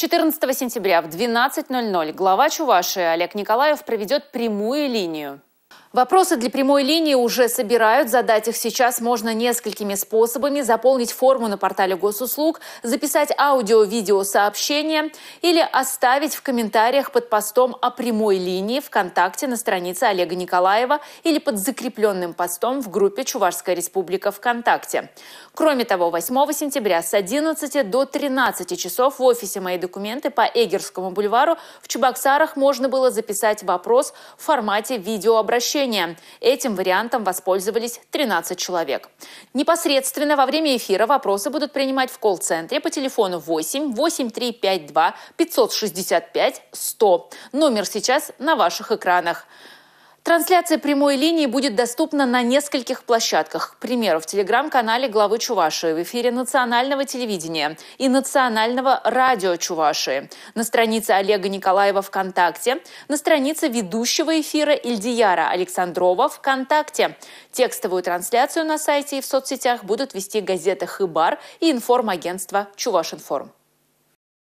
14 сентября в 12.00 глава Чувашии Олег Николаев проведет прямую линию Вопросы для прямой линии уже собирают. Задать их сейчас можно несколькими способами. Заполнить форму на портале госуслуг, записать аудио-видео сообщение или оставить в комментариях под постом о прямой линии ВКонтакте на странице Олега Николаева или под закрепленным постом в группе «Чувашская республика ВКонтакте». Кроме того, 8 сентября с 11 до 13 часов в офисе «Мои документы» по Эгерскому бульвару в Чебоксарах можно было записать вопрос в формате видеообращения обращения. Этим вариантом воспользовались 13 человек. Непосредственно во время эфира вопросы будут принимать в колл-центре по телефону 8 8352 565 100. Номер сейчас на ваших экранах. Трансляция прямой линии будет доступна на нескольких площадках. К примеру, в телеграм-канале главы Чувашии, в эфире национального телевидения и национального радио Чувашии, на странице Олега Николаева ВКонтакте, на странице ведущего эфира Ильдияра Александрова ВКонтакте. Текстовую трансляцию на сайте и в соцсетях будут вести газеты «Хыбар» и информагентство «Чувашинформ».